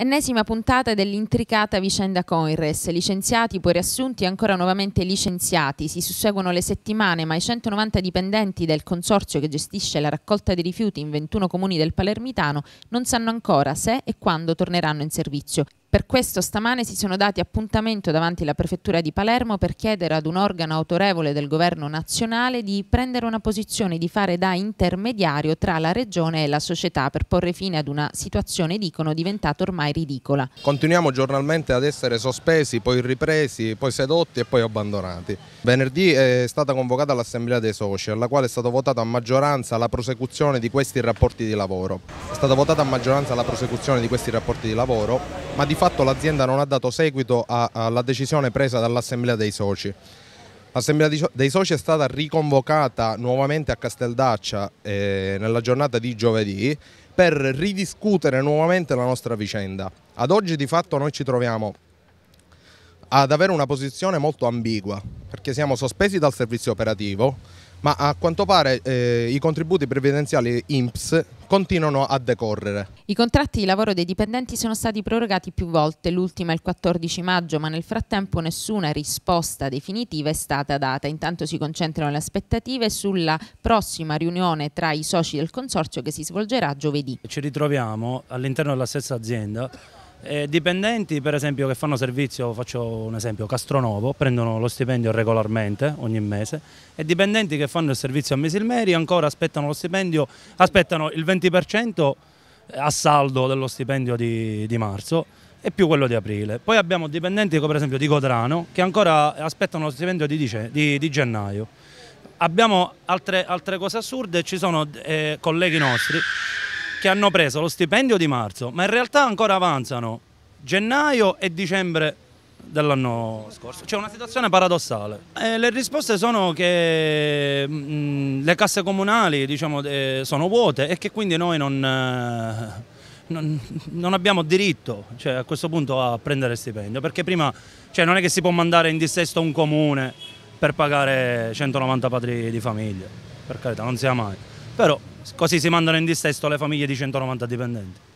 Ennesima puntata dell'intricata vicenda Coinres. Licenziati, poi riassunti e ancora nuovamente licenziati. Si susseguono le settimane, ma i 190 dipendenti del consorzio che gestisce la raccolta dei rifiuti in 21 comuni del Palermitano non sanno ancora se e quando torneranno in servizio. Per questo stamane si sono dati appuntamento davanti alla Prefettura di Palermo per chiedere ad un organo autorevole del governo nazionale di prendere una posizione di fare da intermediario tra la regione e la società per porre fine ad una situazione, dicono, diventata ormai ridicola. Continuiamo giornalmente ad essere sospesi, poi ripresi, poi sedotti e poi abbandonati. Venerdì è stata convocata l'assemblea dei soci alla quale è stata votata a maggioranza la prosecuzione di questi rapporti di lavoro stata votata a maggioranza la prosecuzione di questi rapporti di lavoro, ma di fatto l'azienda non ha dato seguito alla decisione presa dall'Assemblea dei Soci. L'Assemblea dei Soci è stata riconvocata nuovamente a Casteldaccia eh, nella giornata di giovedì per ridiscutere nuovamente la nostra vicenda. Ad oggi di fatto noi ci troviamo ad avere una posizione molto ambigua, perché siamo sospesi dal servizio operativo, ma a quanto pare eh, i contributi previdenziali INPS continuano a decorrere. I contratti di lavoro dei dipendenti sono stati prorogati più volte, l'ultima il 14 maggio, ma nel frattempo nessuna risposta definitiva è stata data. Intanto si concentrano le aspettative sulla prossima riunione tra i soci del consorzio che si svolgerà giovedì. Ci ritroviamo all'interno della stessa azienda eh, dipendenti per esempio che fanno servizio, faccio un esempio, Castronovo, prendono lo stipendio regolarmente ogni mese e dipendenti che fanno il servizio a Misilmeri ancora aspettano lo stipendio, aspettano il 20% eh, a saldo dello stipendio di, di, marzo e più quello di aprile. Poi abbiamo dipendenti come per esempio di Codrano che ancora aspettano lo stipendio di, di, di gennaio. Abbiamo altre, altre, cose assurde, ci sono eh, colleghi nostri che hanno preso lo stipendio di marzo, ma in realtà ancora avanzano gennaio e dicembre dell'anno scorso. C'è una situazione paradossale. Eh, le risposte sono che mh, mm, le casse comunali diciamo, eh, sono vuote e che quindi noi non, eh, non, non abbiamo diritto cioè, a questo punto a prendere stipendio, perché prima cioè, non è che si può mandare in dissesto un comune per pagare 190 padri di famiglia, per carità, non sia mai però così si mandano in distesto le famiglie di 190 dipendenti.